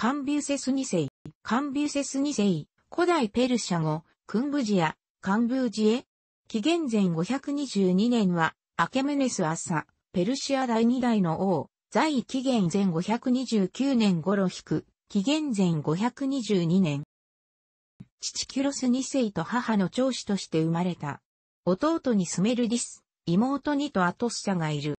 カンビューセス2世、カンビューセス2世、古代ペルシャ語、クンブジア、カンブージエ。紀元前522年は、アケメネス・アッサ、ペルシア第2代の王、在位紀元前529年頃引く、紀元前522年。父キュロス2世と母の長子として生まれた。弟にスメルディス、妹にとアトッサがいる。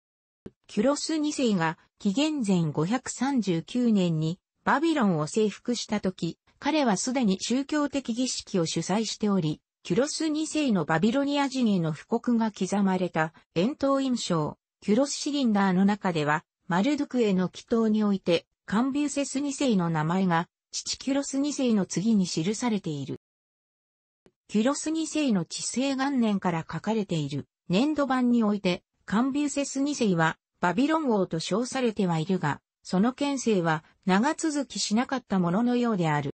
キュロス2世が紀元前539年にバビロンを征服した時、彼はすでに宗教的儀式を主催しており、キュロス2世のバビロニア人への布告が刻まれた、遠筒印象、キュロスシリンダーの中では、マルドゥクへの祈祷において、カンビュセス2世の名前が、父キュロス2世の次に記されている。キュロス2世の治世元年から書かれている年度版において、カンビュセス2世はバビロン王と称されてはいるが、その県政は長続きしなかったもののようである。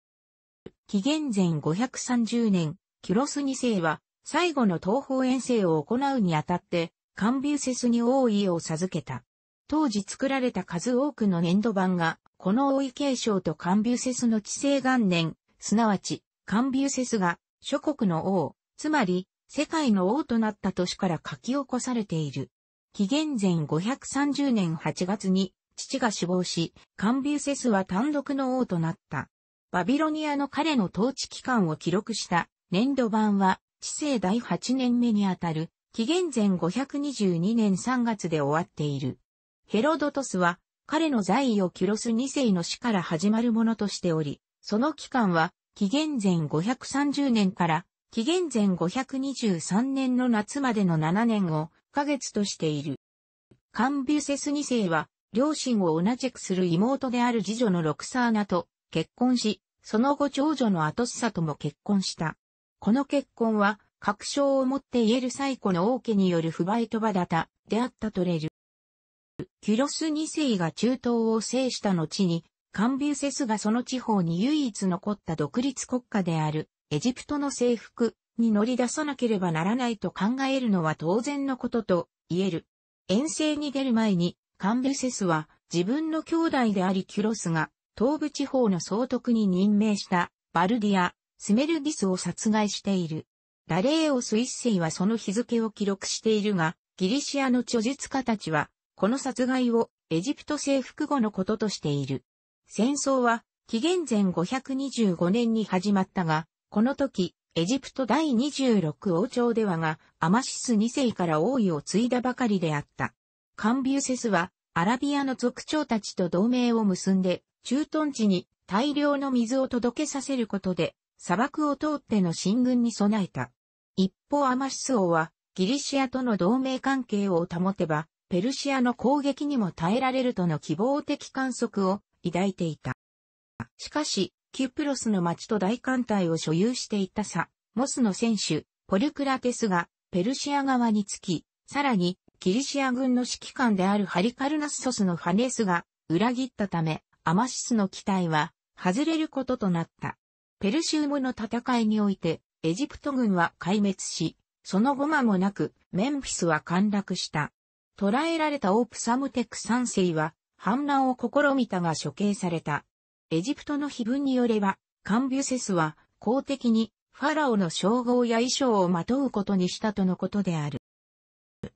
紀元前530年、キュロス2世は最後の東方遠征を行うにあたって、カンビューセスに王位を授けた。当時作られた数多くの粘土板が、この王位継承とカンビューセスの治世元年、すなわち、カンビューセスが諸国の王、つまり世界の王となった年から書き起こされている。紀元前530年8月に父が死亡し、カンビュセスは単独の王となった。バビロニアの彼の統治期間を記録した年度版は、治世第8年目にあたる、紀元前522年3月で終わっている。ヘロドトスは、彼の在位をキュロス2世の死から始まるものとしており、その期間は、紀元前530年から、紀元前523年の夏までの7年を、ヶ月としている。カンビュセス2世は、両親を同じくする妹である次女のロクサーナと結婚し、その後長女のアトスサとも結婚した。この結婚は、確証を持って言える最古の王家による不買とだった、であったとれる。キュロス2世が中東を制した後に、カンビューセスがその地方に唯一残った独立国家であるエジプトの征服に乗り出さなければならないと考えるのは当然のことと言える。遠征に出る前にカンベセスは自分の兄弟でありキュロスが東部地方の総督に任命したバルディア、スメルギスを殺害している。ダレーオス一世はその日付を記録しているが、ギリシアの著述家たちは、この殺害をエジプト征服後のこととしている。戦争は、紀元前525年に始まったが、この時、エジプト第26王朝ではが、アマシス二世から王位を継いだばかりであった。カンビュセスは、アラビアの族長たちと同盟を結んで、駐屯地に大量の水を届けさせることで、砂漠を通っての進軍に備えた。一方アマシス王は、ギリシアとの同盟関係を保てば、ペルシアの攻撃にも耐えられるとの希望的観測を抱いていた。しかし、キュプロスの町と大艦隊を所有していたさ、モスの選手、ポルクラテスが、ペルシア側につき、さらに、ギリシア軍の指揮官であるハリカルナッソスのハネスが裏切ったため、アマシスの機体は外れることとなった。ペルシウムの戦いにおいて、エジプト軍は壊滅し、その後間もなく、メンフィスは陥落した。捕らえられたオープサムテク3世は、反乱を試みたが処刑された。エジプトの碑文によれば、カンビュセスは公的にファラオの称号や衣装をまとうことにしたとのことである。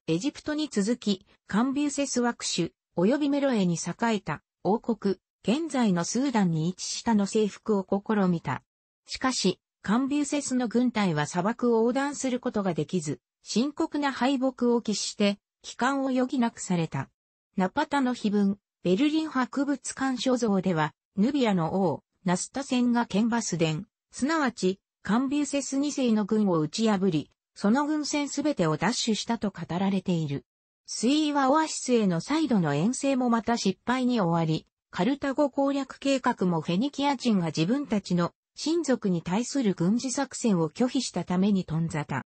エジプトに続き、カンビューセスワク州、及びメロエに栄えた、王国、現在のスーダンに位置したの征服を試みた。しかし、カンビューセスの軍隊は砂漠を横断することができず、深刻な敗北を喫して、帰還を余儀なくされた。ナパタの碑文、ベルリン博物館所蔵では、ヌビアの王、ナスタセンがケンバス伝、すなわち、カンビューセス2世の軍を打ち破り、その軍船すべてを奪取したと語られている。水位はオアシスへの再度の遠征もまた失敗に終わり、カルタゴ攻略計画もフェニキア人が自分たちの親族に対する軍事作戦を拒否したために頓挫た。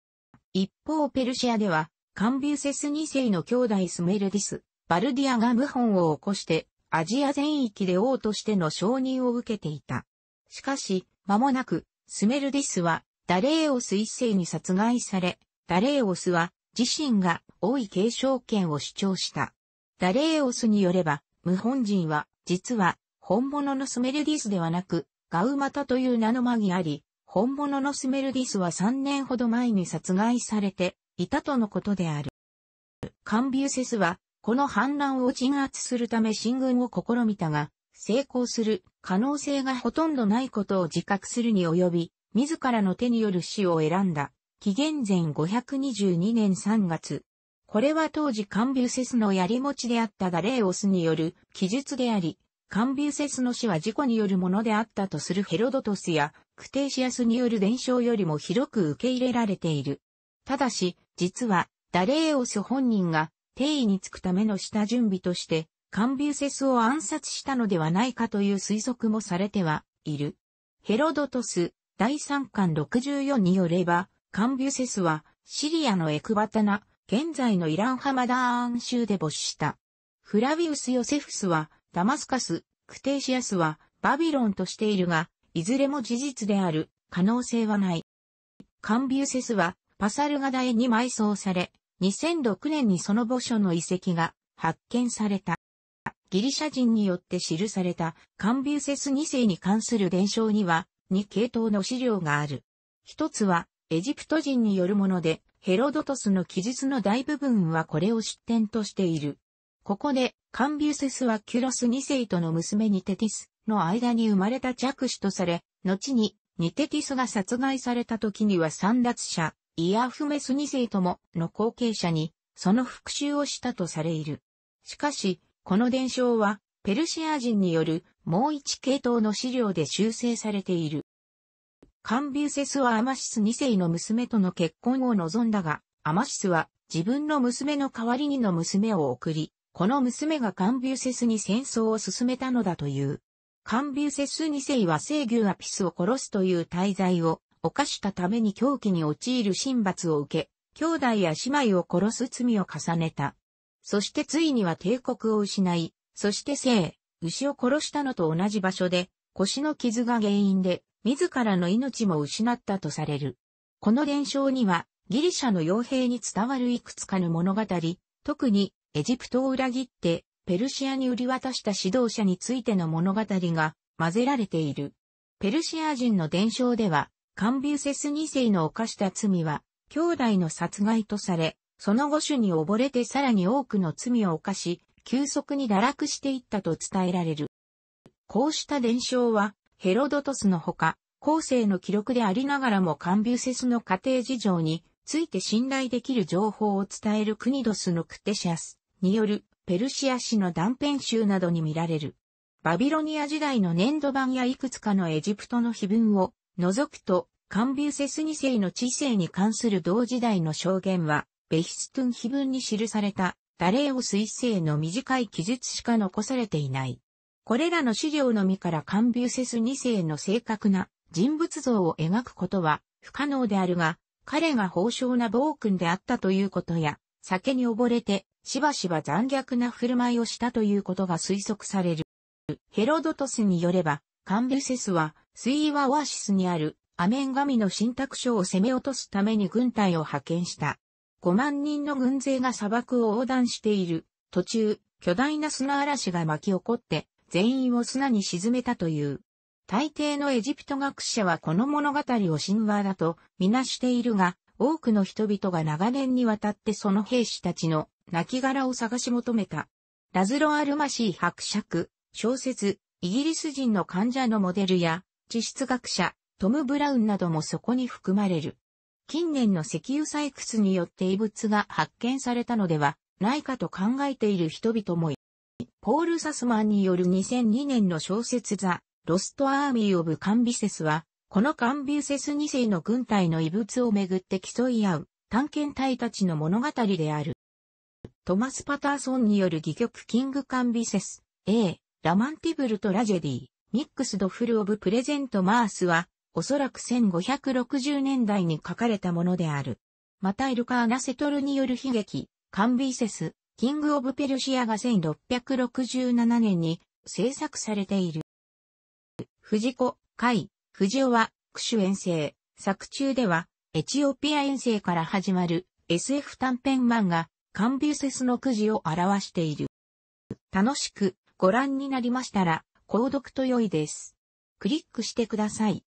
一方ペルシアでは、カンビューセス2世の兄弟スメルディス、バルディアが謀反を起こして、アジア全域で王としての承認を受けていた。しかし、間もなく、スメルディスはダレーオス一世に殺害され、ダレーオスは自身が王位継承権を主張した。ダレーオスによれば、無本人は、実は、本物のスメルディスではなく、ガウマタという名の間にあり、本物のスメルディスは3年ほど前に殺害されていたとのことである。カンビューセスは、この反乱を鎮圧するため進軍を試みたが、成功する可能性がほとんどないことを自覚するに及び、自らの手による死を選んだ。紀元前522年3月。これは当時カンビューセスの槍持ちであったダレーオスによる記述であり、カンビューセスの死は事故によるものであったとするヘロドトスやクテーシアスによる伝承よりも広く受け入れられている。ただし、実はダレーオス本人が定位につくための下準備として、カンビューセスを暗殺したのではないかという推測もされてはいる。ヘロドトス、第3巻64によれば、カンビュセスはシリアのエクバタナ、現在のイランハマダーン州で没した。フラビウス・ヨセフスはダマスカス、クテーシアスはバビロンとしているが、いずれも事実である可能性はない。カンビュセスはパサルガダへに埋葬され、2006年にその墓所の遺跡が発見された。ギリシャ人によって記されたカンビュセス2世に関する伝承には、2系統の資料がある。一つは、エジプト人によるもので、ヘロドトスの記述の大部分はこれを出典としている。ここで、カンビュセスはキュロス2世との娘ニテティスの間に生まれた着手とされ、後にニテティスが殺害された時には三脱者、イアフメス2世ともの後継者に、その復讐をしたとされる。しかし、この伝承は、ペルシア人によるもう一系統の資料で修正されている。カンビューセスはアマシス2世の娘との結婚を望んだが、アマシスは自分の娘の代わりにの娘を送り、この娘がカンビューセスに戦争を進めたのだという。カンビューセス2世は聖牛アピスを殺すという大罪を犯したために狂気に陥る神罰を受け、兄弟や姉妹を殺す罪を重ねた。そしてついには帝国を失い、そして聖、牛を殺したのと同じ場所で、腰の傷が原因で、自らの命も失ったとされる。この伝承には、ギリシャの傭兵に伝わるいくつかの物語、特にエジプトを裏切ってペルシアに売り渡した指導者についての物語が混ぜられている。ペルシア人の伝承では、カンビュセス2世の犯した罪は、兄弟の殺害とされ、その後種に溺れてさらに多くの罪を犯し、急速に堕落していったと伝えられる。こうした伝承は、ヘロドトスのほか、後世の記録でありながらもカンビュセスの家庭事情について信頼できる情報を伝えるクニドスのクテシャスによるペルシア史の断片集などに見られる。バビロニア時代の粘土版やいくつかのエジプトの碑文を除くと、カンビュセス2世の知性に関する同時代の証言は、ベヒストゥン碑文に記されたダレオス一世の短い記述しか残されていない。これらの資料のみからカンビュセス二世の正確な人物像を描くことは不可能であるが、彼が豊生な暴君であったということや、酒に溺れてしばしば残虐な振る舞いをしたということが推測される。ヘロドトスによれば、カンビュセスは、水岩オアシスにあるアメン神の信託書を攻め落とすために軍隊を派遣した。5万人の軍勢が砂漠を横断している。途中、巨大な砂嵐が巻き起こって、全員を砂に沈めたという。大抵のエジプト学者はこの物語を神話だとみなしているが、多くの人々が長年にわたってその兵士たちの亡骸を探し求めた。ラズロ・アルマシー伯爵、小説、イギリス人の患者のモデルや、地質学者、トム・ブラウンなどもそこに含まれる。近年の石油採掘によって異物が発見されたのではないかと考えている人々もいる。ポール・サスマンによる2002年の小説ザ・ロスト・アーミー・オブ・カンビセスは、このカンビセス2世の軍隊の異物をめぐって競い合う探検隊たちの物語である。トマス・パターソンによる戯曲キング・カンビセス A、ラマンティブル・トラジェディ、ミックスド・フル・オブ・プレゼント・マースは、おそらく1560年代に書かれたものである。またイルカーナセトルによる悲劇、カンビーセス、キング・オブ・ペルシアが1667年に制作されている。藤子、海、藤尾は、クシュ遠征、作中では、エチオピア遠征から始まる SF 短編漫画、カンビューセスのくじを表している。楽しくご覧になりましたら、購読と良いです。クリックしてください。